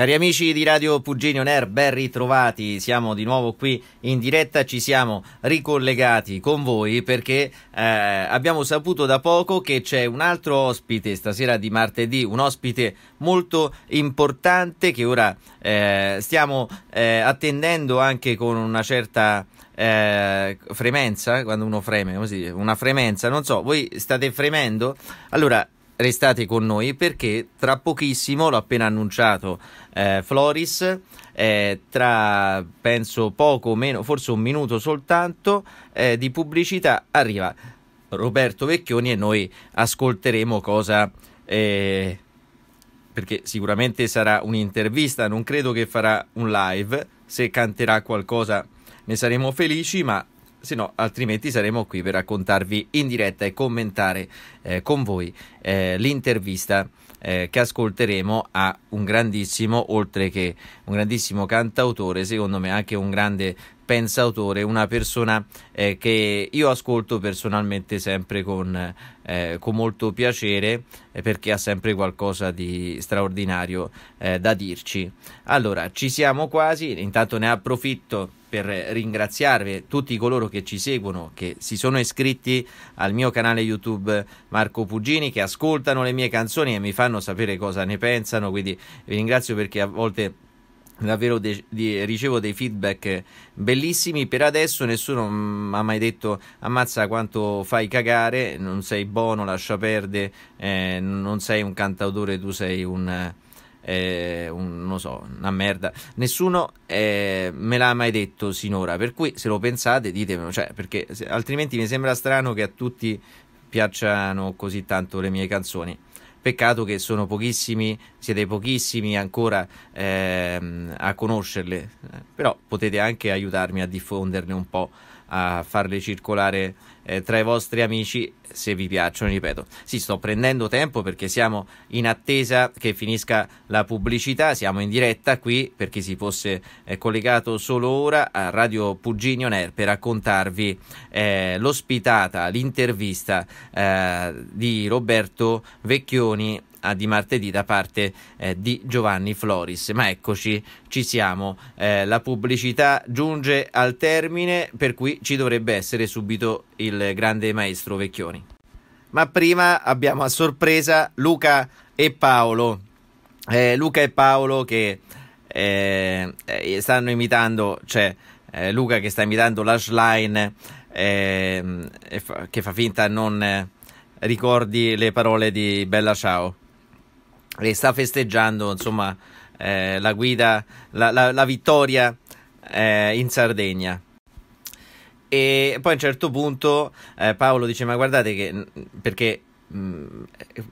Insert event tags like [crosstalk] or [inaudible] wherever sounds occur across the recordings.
Cari amici di Radio Puginio Ner, ben ritrovati, siamo di nuovo qui in diretta, ci siamo ricollegati con voi perché eh, abbiamo saputo da poco che c'è un altro ospite stasera di martedì, un ospite molto importante che ora eh, stiamo eh, attendendo anche con una certa eh, fremenza, quando uno freme, come si dice? Una fremenza, non so, voi state fremendo? Allora, restate con noi perché tra pochissimo, l'ho appena annunciato, eh, Floris, eh, tra penso poco meno, forse un minuto soltanto eh, di pubblicità arriva Roberto Vecchioni e noi ascolteremo cosa... Eh, perché sicuramente sarà un'intervista, non credo che farà un live, se canterà qualcosa ne saremo felici, ma se no altrimenti saremo qui per raccontarvi in diretta e commentare eh, con voi eh, l'intervista eh, che ascolteremo a un grandissimo, oltre che un grandissimo cantautore, secondo me anche un grande pensautore, una persona eh, che io ascolto personalmente sempre con, eh, con molto piacere eh, perché ha sempre qualcosa di straordinario eh, da dirci. Allora, ci siamo quasi, intanto ne approfitto per ringraziarvi tutti coloro che ci seguono, che si sono iscritti al mio canale YouTube Marco Pugini, che ascoltano le mie canzoni e mi fanno sapere cosa ne pensano, quindi vi ringrazio perché a volte davvero de- de- ricevo dei feedback bellissimi per adesso nessuno mi ha mai detto ammazza quanto fai cagare non sei buono lascia perdere eh, non sei un cantautore tu sei un, eh, un non so, una merda. Nessuno eh, me l'ha mai detto sinora. Per cui, se lo pensate, ditemelo. Cioè, perché se, altrimenti mi sembra strano che a tutti piacciano così tanto le mie canzoni. Peccato che sono pochissimi, siete pochissimi ancora ehm, a conoscerle, però potete anche aiutarmi a diffonderne un po' a farle circolare eh, tra i vostri amici se vi piacciono, ripeto. Sì, sto prendendo tempo perché siamo in attesa che finisca la pubblicità, siamo in diretta qui per chi si fosse eh, collegato solo ora a Radio Puginio Ner per raccontarvi eh, l'ospitata, l'intervista eh, di Roberto Vecchioni di martedì da parte eh, di Giovanni Floris. Ma eccoci, ci siamo. Eh, la pubblicità giunge al termine, per cui ci dovrebbe essere subito il grande maestro Vecchioni. Ma prima abbiamo a sorpresa Luca e Paolo. Eh, Luca e Paolo che eh, eh, stanno imitando, cioè eh, Luca che sta imitando l'ashline ehm, che fa finta non ricordi le parole di Bella Ciao e sta festeggiando insomma, eh, la guida, la, la, la vittoria eh, in Sardegna. E poi a un certo punto eh, Paolo dice: Ma guardate che perché mh,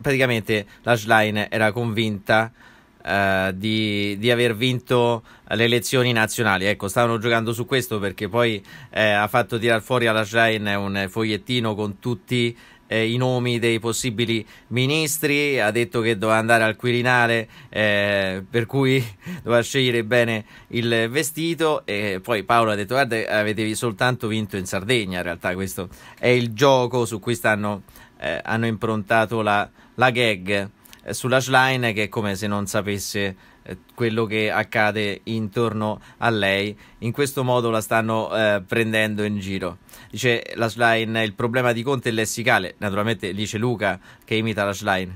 praticamente la Schlein era convinta. Uh, di, di, aver vinto le elezioni nazionali. Ecco, stavano giocando su questo perché poi eh, ha fatto tirare fuori alla Schlein un fogliettino con tutti eh, i nomi dei possibili ministri, ha detto che doveva andare al Quirinale, eh, per cui [laughs] doveva scegliere bene il vestito. E poi Paolo ha detto: Guarda, avete soltanto vinto in Sardegna. In realtà, questo è il gioco su cui stanno, eh, hanno improntato la, la gag eh, sulla slime, che è come se non sapesse eh, quello che accade intorno a lei. In questo modo la stanno eh, prendendo in giro. Dice la Schlein, il problema di Conte è lessicale. Naturalmente dice Luca che imita la Schlein.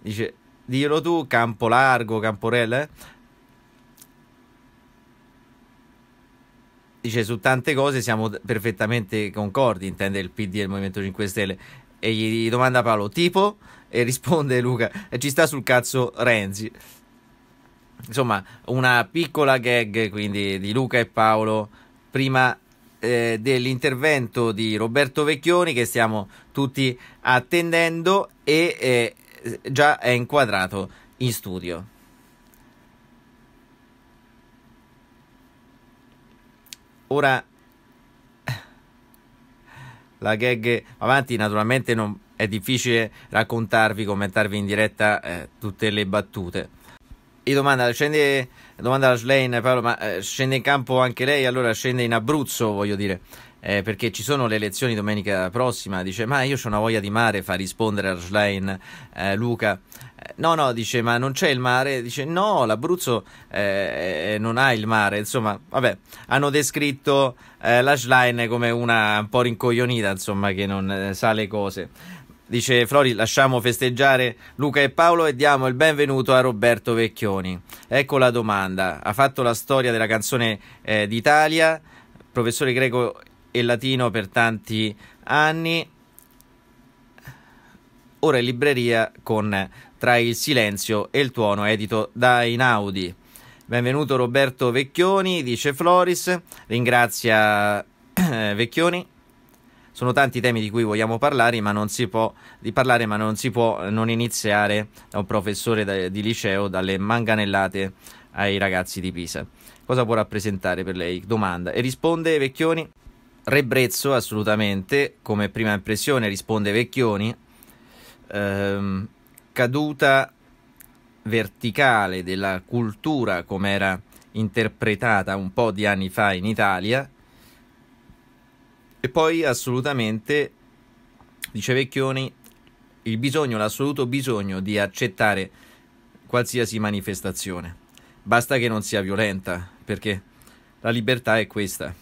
Dice, dillo tu, campo largo, camporelle. Eh? Dice, su tante cose siamo perfettamente concordi, intende il PD e il Movimento 5 Stelle. E gli domanda Paolo, tipo e risponde Luca, eh, ci sta sul cazzo Renzi. Insomma, una piccola gag quindi di Luca e Paolo prima eh, dell'intervento di Roberto Vecchioni che stiamo tutti attendendo e eh, già è inquadrato in studio. Ora la gag avanti naturalmente non è difficile raccontarvi, commentarvi in diretta eh, tutte le battute. E domanda, scende, domanda alla Schlein, Paolo, ma eh, scende in campo anche lei? Allora scende in Abruzzo, voglio dire. Eh, perché ci sono le elezioni domenica prossima, dice ma io ho una voglia di mare, fa rispondere a Schlein eh, Luca. Eh, no, no, dice ma non c'è il mare, dice no, l'Abruzzo eh, non ha il mare, insomma, vabbè, hanno descritto eh, la Schlein come una un po' rincoglionita, insomma, che non eh, sa le cose. Dice Flori, lasciamo festeggiare Luca e Paolo e diamo il benvenuto a Roberto Vecchioni. Ecco la domanda. Ha fatto la storia della canzone eh, d'Italia, professore greco e latino per tanti anni. Ora in libreria con Tra il silenzio e il tuono, edito da Inaudi. Benvenuto Roberto Vecchioni, dice Floris. Ringrazia eh, [clears throat] Vecchioni sono tanti i temi di cui vogliamo parlare, ma non si può, parlare, ma non, si può eh, non iniziare da un professore di liceo dalle manganellate ai ragazzi di Pisa. Cosa può rappresentare per lei? Domanda. E risponde Vecchioni? Rebrezzo, assolutamente, come prima impressione risponde Vecchioni. Ehm, caduta verticale della cultura come era interpretata un po' di anni fa in Italia, e poi assolutamente, dice Vecchioni, il bisogno, l'assoluto bisogno di accettare qualsiasi manifestazione. Basta che non sia violenta, perché la libertà è questa.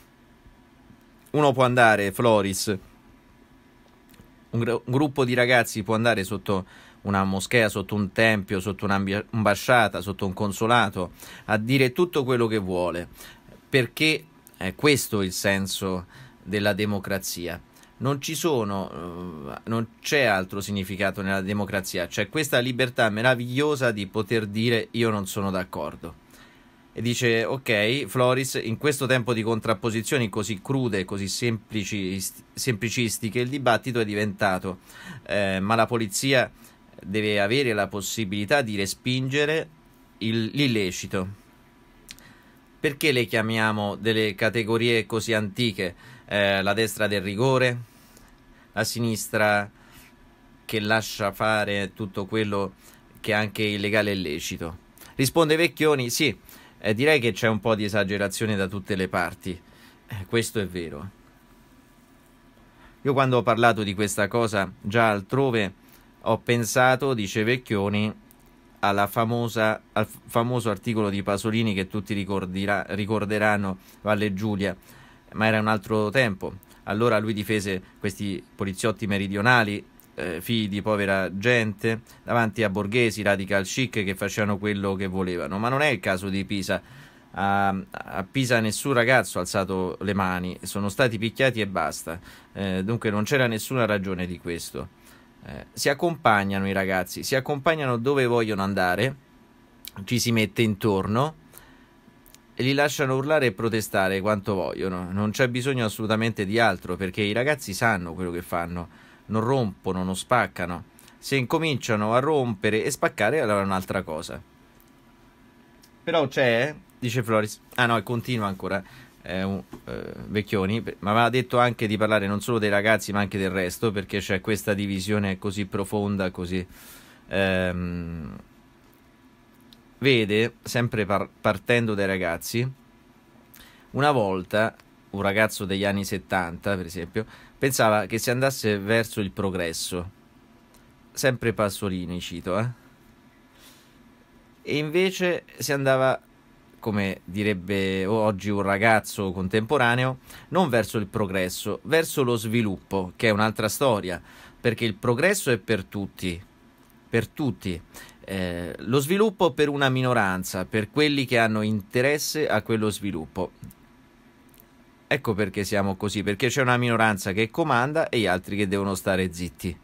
Uno può andare, Floris, un, gr- un gruppo di ragazzi può andare sotto una moschea, sotto un tempio, sotto un'ambasciata, sotto un consolato, a dire tutto quello che vuole, perché è questo il senso della democrazia. Non, sono, eh, non c'è altro significato nella democrazia, c'è questa libertà meravigliosa di poter dire io non sono d'accordo. E dice, ok, Floris, in questo tempo di contrapposizioni così crude, così semplicistiche, il dibattito è diventato, eh, ma la polizia deve avere la possibilità di respingere il, l'illecito perché le chiamiamo delle categorie così antiche? Eh, la destra del rigore, la sinistra che lascia fare tutto quello che è anche illegale e illecito. Risponde Vecchioni, sì, eh, direi che c'è un po' di esagerazione da tutte le parti. Eh, questo è vero. Io quando ho parlato di questa cosa già altrove ho pensato, dice Vecchioni, famosa, al famoso articolo di Pasolini che tutti ricorderanno Valle Giulia, ma era un altro tempo. Allora lui difese questi poliziotti meridionali, eh, figli di povera gente, davanti a borghesi radical chic che facevano quello che volevano. Ma non è il caso di Pisa. A, a, Pisa nessun ragazzo ha alzato le mani, sono stati picchiati e basta. Eh, dunque non c'era nessuna ragione di questo. Eh, si accompagnano i ragazzi, si accompagnano dove vogliono andare, ci si mette intorno e li lasciano urlare e protestare quanto vogliono. Non c'è bisogno assolutamente di altro perché i ragazzi sanno quello che fanno, non rompono, non spaccano. Se incominciano a rompere e spaccare, allora è un'altra cosa. Però c'è, dice Floris. Ah no, continua ancora eh, un, eh, Vecchioni, ma aveva detto anche di parlare non solo dei ragazzi ma anche del resto, perché c'è questa divisione così profonda, così... Ehm, vede, sempre par partendo dai ragazzi, una volta un ragazzo degli anni 70, per esempio, pensava che si andasse verso il progresso. Sempre Passolini, cito, eh? E invece si andava come direbbe oggi un ragazzo contemporaneo, non verso il progresso, verso lo sviluppo, che è un'altra storia, perché il progresso è per tutti, per tutti. Eh, lo sviluppo per una minoranza, per quelli che hanno interesse a quello sviluppo. Ecco perché siamo così, perché c'è una minoranza che comanda e gli altri che devono stare zitti.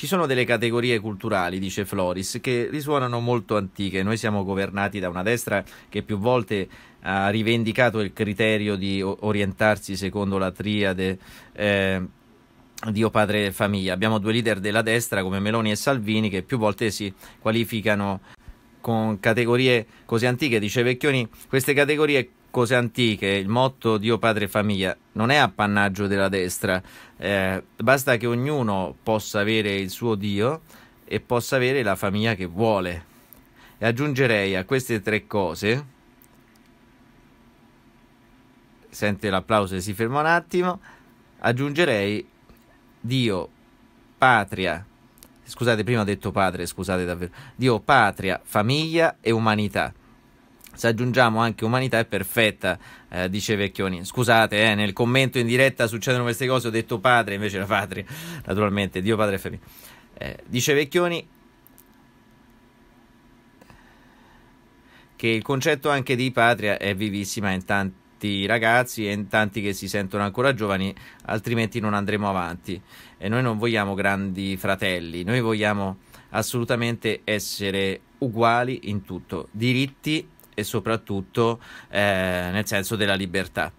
Ci sono delle categorie culturali, dice Floris, che risuonano molto antiche. Noi siamo governati da una destra che più volte ha rivendicato il criterio di orientarsi secondo la triade eh, Dio padre e famiglia. Abbiamo due leader della destra come Meloni e Salvini che più volte si qualificano con categorie così antiche, dice Vecchioni, queste categorie cose antiche, il motto Dio padre famiglia non è appannaggio della destra, eh, basta che ognuno possa avere il suo Dio e possa avere la famiglia che vuole. E aggiungerei a queste tre cose, sente l'applauso e si ferma un attimo, aggiungerei Dio, patria, scusate prima ho detto padre, scusate davvero, Dio, patria, famiglia e umanità. Se aggiungiamo anche umanità è perfetta, eh, dice Vecchioni. Scusate, eh, nel commento in diretta succedono queste cose, ho detto padre, invece la patria, naturalmente, Dio padre Femi. Eh, dice Vecchioni che il concetto anche di patria è vivissima in tanti ragazzi e in tanti che si sentono ancora giovani, altrimenti non andremo avanti. E noi non vogliamo grandi fratelli, noi vogliamo assolutamente essere uguali in tutto, diritti e soprattutto eh, nel senso della libertà.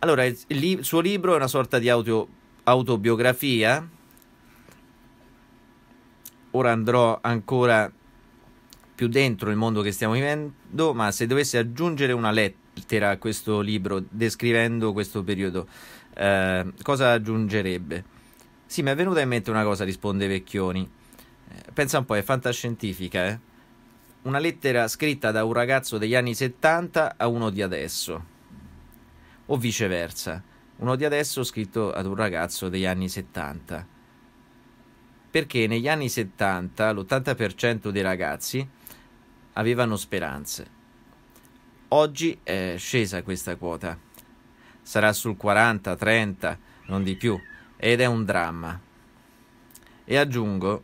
Allora, il, il, suo libro è una sorta di auto, autobiografia. Ora andrò ancora più dentro il mondo che stiamo vivendo, ma se dovessi aggiungere una lettera a questo libro descrivendo questo periodo, eh, cosa aggiungerebbe? Sì, mi è venuta in mente una cosa, risponde Vecchioni. Eh, pensa un po', è fantascientifica, eh? una lettera scritta da un ragazzo degli anni 70 a uno di adesso, o viceversa, uno di adesso scritto ad un ragazzo degli anni 70. Perché negli anni 70 l'80% dei ragazzi avevano speranze. Oggi è scesa questa quota. Sarà sul 40, 30, non di più, ed è un dramma. E aggiungo,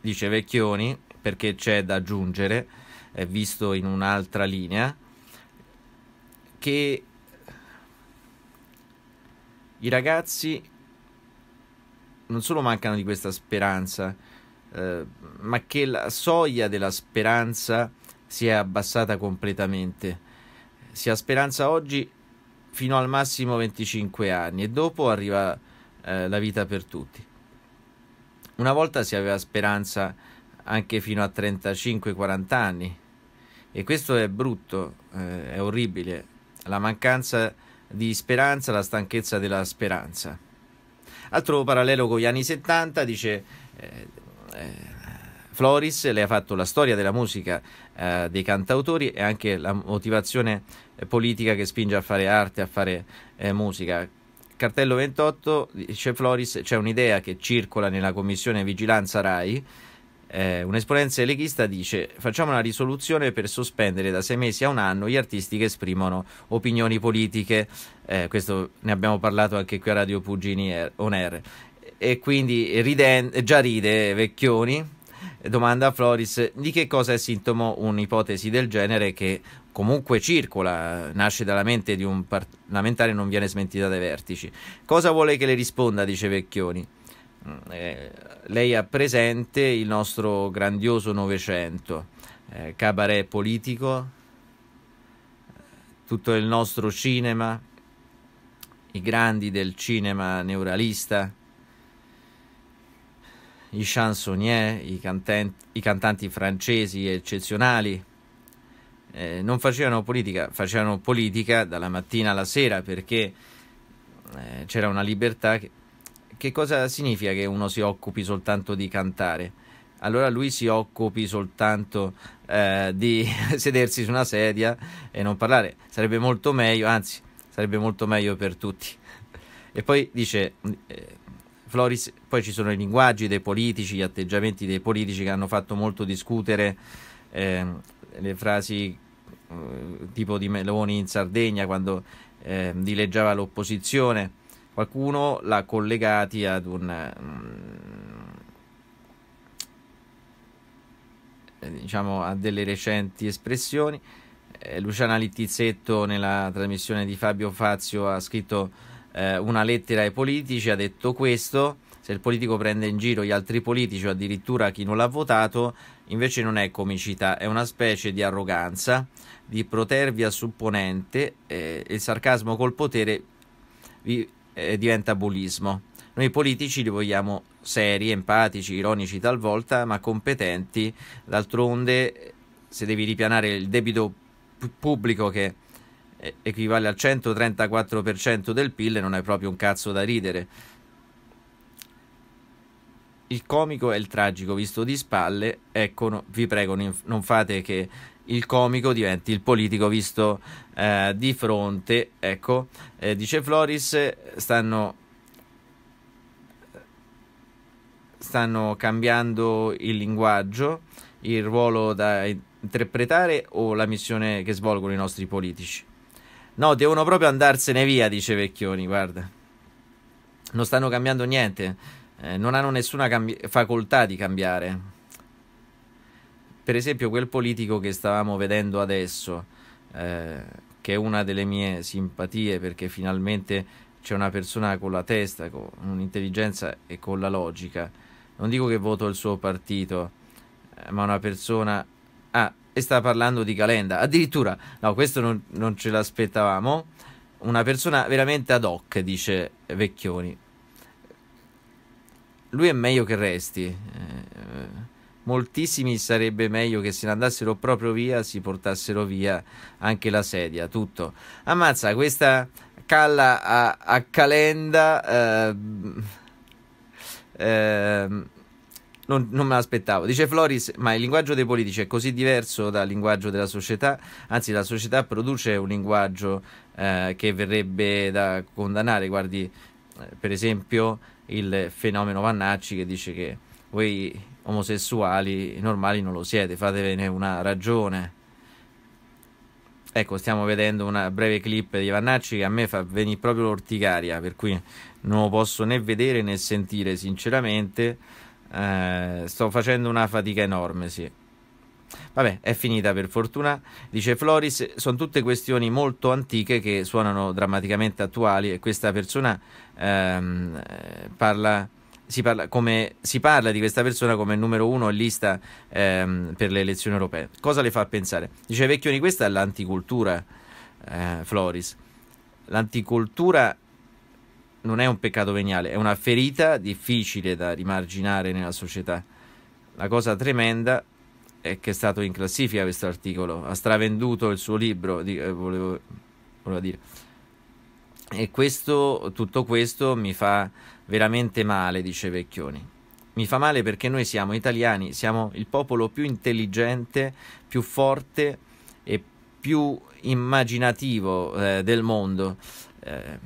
dice Vecchioni, perché c'è da aggiungere, eh, visto in un'altra linea, che i ragazzi non solo mancano di questa speranza, eh, ma che la soglia della speranza si è abbassata completamente. Si ha speranza oggi fino al massimo 25 anni e dopo arriva eh, la vita per tutti. Una volta si aveva speranza anche fino a 35-40 anni e questo è brutto, eh, è orribile, la mancanza di speranza, la stanchezza della speranza. Altro parallelo con gli anni 70 dice eh, eh, Floris, lei ha fatto la storia della musica eh, dei cantautori e anche la motivazione politica che spinge a fare arte, a fare eh, musica. Cartello 28 dice Floris, c'è un'idea che circola nella commissione vigilanza RAI eh, un esponente leghista dice: Facciamo una risoluzione per sospendere da sei mesi a un anno gli artisti che esprimono opinioni politiche. Eh, questo ne abbiamo parlato anche qui a Radio Pugini On Air. E quindi riden- già ride Vecchioni. Domanda a Floris: Di che cosa è sintomo un'ipotesi del genere che comunque circola, nasce dalla mente di un parlamentare e non viene smentita dai vertici? Cosa vuole che le risponda? dice Vecchioni. Mm, eh, lei ha presente il nostro grandioso Novecento, eh, cabaret politico, eh, tutto il nostro cinema, i grandi del cinema neuralista, i chansonnier, i, cantanti, i cantanti francesi eccezionali. Eh, non facevano politica, facevano politica dalla mattina alla sera perché eh, c'era una libertà che, che cosa significa che uno si occupi soltanto di cantare? allora lui si occupi soltanto eh, di [laughs] sedersi su una sedia e non parlare. Sarebbe molto meglio, anzi, sarebbe molto meglio per tutti. E poi dice eh, Floris, poi ci sono i linguaggi dei politici, gli atteggiamenti dei politici che hanno fatto molto discutere eh, le frasi eh, tipo di Meloni in Sardegna quando ehm, dileggiava l'opposizione Qualcuno l'ha collegati ad un... Mm, eh, diciamo a delle recenti espressioni. Eh, Luciana Littizzetto nella trasmissione di Fabio Fazio ha scritto eh, una lettera ai politici, ha detto questo, se il politico prende in giro gli altri politici o addirittura chi non l'ha votato, invece non è comicità, è una specie di arroganza, di protervia supponente, eh, il sarcasmo col potere vi eh, diventa bullismo. Noi politici li vogliamo seri, empatici, ironici talvolta, ma competenti. D'altronde, se devi ripianare il debito pubblico che eh, equivale al 134% del PIL, non hai proprio un cazzo da ridere il comico e il tragico visto di spalle, ecco, no, vi prego, non fate che il comico diventi il politico visto eh, di fronte, ecco, eh, dice Floris, stanno, stanno cambiando il linguaggio, il ruolo da interpretare o la missione che svolgono i nostri politici. No, devono proprio andarsene via, dice Vecchioni, guarda. Non stanno cambiando niente. Eh, non hanno nessuna facoltà di cambiare. Per esempio quel politico che stavamo vedendo adesso, eh, che è una delle mie simpatie perché finalmente c'è una persona con la testa, con un'intelligenza e con la logica. Non dico che voto il suo partito, eh, ma una persona... Ah, e sta parlando di Calenda. Addirittura, no, questo non, non ce l'aspettavamo. Una persona veramente ad hoc, dice Vecchioni lui è meglio che resti. Eh, moltissimi sarebbe meglio che se ne andassero proprio via, si portassero via anche la sedia, tutto. Ammazza, questa calla a, a calenda. Eh, eh, non, non, me l'aspettavo. Dice Floris, ma il linguaggio dei politici è così diverso dal linguaggio della società, anzi la società produce un linguaggio eh, che verrebbe da condannare. Guardi, eh, per esempio, il fenomeno Vannacci che dice che voi omosessuali normali non lo siete, fatevene una ragione. Ecco, stiamo vedendo una breve clip di Vannacci che a me fa venire proprio l'orticaria, per cui non lo posso né vedere né sentire, sinceramente. Eh, sto facendo una fatica enorme, sì. Vabbè, è finita per fortuna. Dice Floris, sono tutte questioni molto antiche che suonano drammaticamente attuali e questa persona ehm, parla, si, parla come, si, parla di questa persona come numero uno in lista ehm, per le elezioni europee. Cosa le fa pensare? Dice Vecchioni, questa è l'anticultura, eh, Floris. L'anticultura non è un peccato veniale, è una ferita difficile da rimarginare nella società. La cosa tremenda è che è stato in classifica questo articolo, ha stravenduto il suo libro, eh, volevo, volevo dire e questo, tutto questo mi fa veramente male, dice Vecchioni. Mi fa male perché noi siamo italiani, siamo il popolo più intelligente, più forte e più immaginativo eh, del mondo. Eh,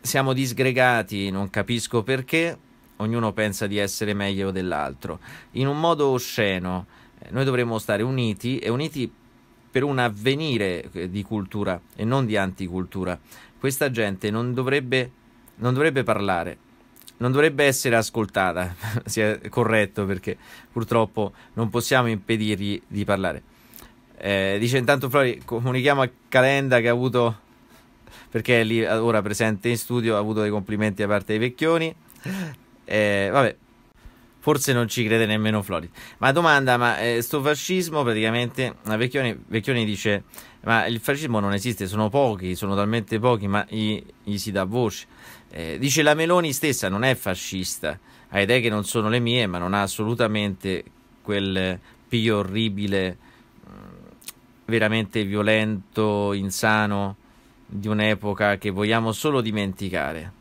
siamo disgregati, non capisco perché, ognuno pensa di essere meglio dell'altro. In un modo osceno, eh, noi dovremmo stare uniti e uniti per un avvenire eh, di cultura e non di anticultura. Questa gente non dovrebbe, non dovrebbe parlare, non dovrebbe essere ascoltata, [laughs] sia corretto perché purtroppo non possiamo impedirgli di parlare. Eh, dice intanto Flori, comunichiamo a Calenda che ha avuto, perché è lì ora presente in studio, ha avuto dei complimenti da parte dei vecchioni. Eh, vabbè, Forse non ci crede nemmeno Florid. Ma domanda, ma eh, sto fascismo praticamente, Vecchioni, Vecchioni, dice, ma il fascismo non esiste, sono pochi, sono talmente pochi, ma gli, gli si dà voce. Eh, dice la Meloni stessa non è fascista, ha idee che non sono le mie, ma non ha assolutamente quel piglio orribile, mm, veramente violento, insano, di un'epoca che vogliamo solo dimenticare.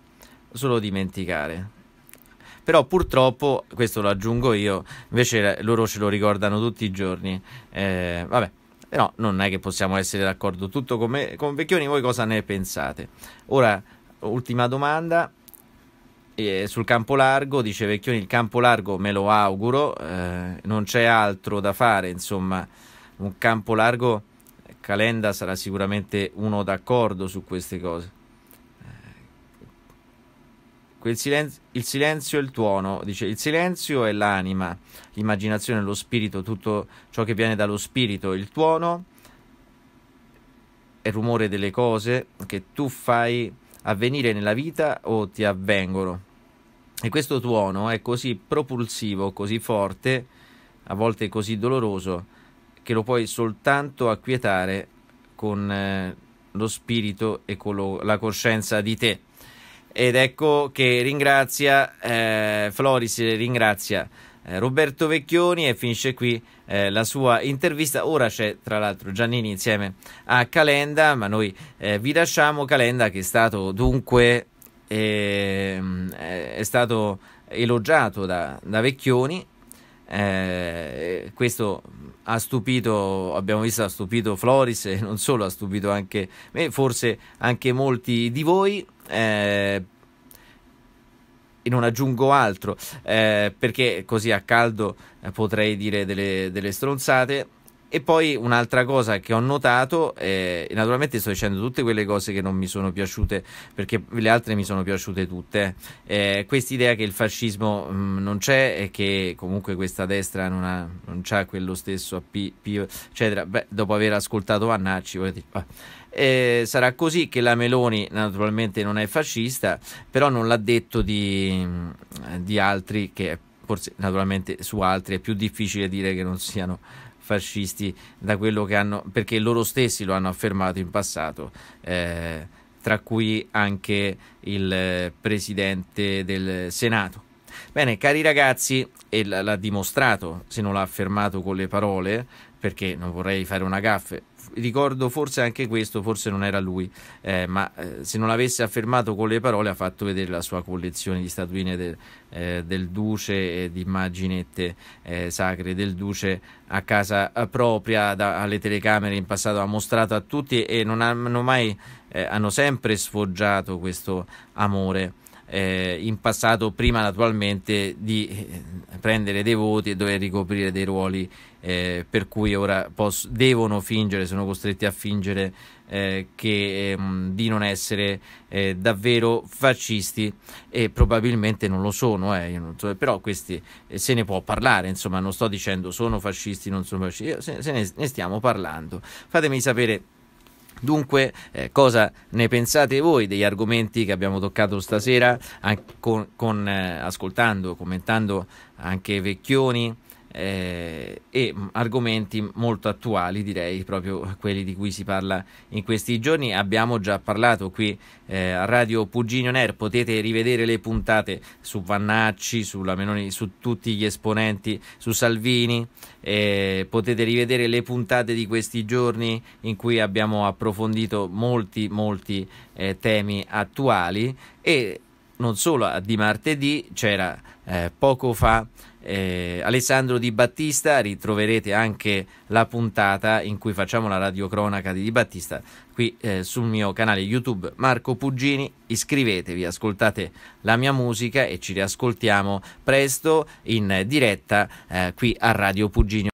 Solo dimenticare però purtroppo, questo lo aggiungo io, invece loro ce lo ricordano tutti i giorni. Eh, vabbè, però non è che possiamo essere d'accordo tutto con, me, con Vecchioni, voi cosa ne pensate? Ora, ultima domanda. Eh, sul campo largo, dice Vecchioni, il campo largo me lo auguro, eh, non c'è altro da fare, insomma, un campo largo, Calenda sarà sicuramente uno d'accordo su queste cose. Ecco, il, il silenzio è il tuono, dice il silenzio è l'anima, l'immaginazione, lo spirito, tutto ciò che viene dallo spirito, il tuono è il rumore delle cose che tu fai avvenire nella vita o ti avvengono. E questo tuono è così propulsivo, così forte, a volte così doloroso, che lo puoi soltanto acquietare con eh, lo spirito e con lo, la coscienza di te. Ed ecco che ringrazia eh, Floris, ringrazia eh, Roberto Vecchioni e finisce qui eh, la sua intervista. Ora c'è tra l'altro Giannini insieme a Calenda, ma noi eh, vi lasciamo Calenda che è stato dunque ehm, eh, è stato elogiato da, da Vecchioni eh, questo ha stupito, abbiamo visto, ha stupito Floris e non solo, ha stupito anche me, forse anche molti di voi. Eh, e non aggiungo altro eh, perché così a caldo eh, potrei dire delle, delle stronzate. E poi un'altra cosa che ho notato, eh, naturalmente sto dicendo tutte quelle cose che non mi sono piaciute, perché le altre mi sono piaciute tutte, eh, questa che il fascismo mh, mm, non c'è e che comunque questa destra non ha, non ha quello stesso AP, eccetera, Beh, dopo aver ascoltato Vannacci, volete, ah. eh, sarà così che la Meloni naturalmente non è fascista, però non l'ha detto di, di altri che forse naturalmente su altri è più difficile dire che non siano fascisti da quello che hanno, perché loro stessi lo hanno affermato in passato. Eh, tra cui anche il eh, presidente del Senato. Bene, cari ragazzi, e l'ha dimostrato, se non l'ha affermato con le parole, perché non vorrei fare una gaffe, ricordo forse anche questo, forse non era lui, eh, ma eh, se non avesse affermato con le parole ha fatto vedere la sua collezione di statuine del, eh, del duce e di immaginette eh, sacre del duce a casa eh, propria, da, alle telecamere in passato ha mostrato a tutti e non hanno mai, eh, hanno sempre sfoggiato questo amore eh, in passato prima naturalmente di eh, prendere dei voti e dover ricoprire dei ruoli eh, per cui ora posso, devono fingere, sono costretti a fingere eh, che, ehm, di non essere eh, davvero fascisti e probabilmente non lo sono, eh, non so, però questi eh, se ne può parlare, insomma non sto dicendo sono fascisti, non sono fascisti, se, se ne, ne stiamo parlando. Fatemi sapere Dunque, eh, cosa ne pensate voi degli argomenti che abbiamo toccato stasera, con, con, eh, ascoltando, commentando anche Vecchioni? eh, e mm, argomenti molto attuali, direi proprio quelli di cui si parla in questi giorni. Abbiamo già parlato qui eh, a Radio Puginio Ner, potete rivedere le puntate su Vannacci, sulla Menoni, su tutti gli esponenti, su Salvini, eh, potete rivedere le puntate di questi giorni in cui abbiamo approfondito molti molti eh, temi attuali e non solo eh, di martedì, c'era eh, poco fa eh, Alessandro Di Battista, ritroverete anche la puntata in cui facciamo la radiocronaca di Di Battista qui eh, sul mio canale YouTube Marco Puggini, iscrivetevi, ascoltate la mia musica e ci riascoltiamo presto in diretta eh, qui a Radio Puggini.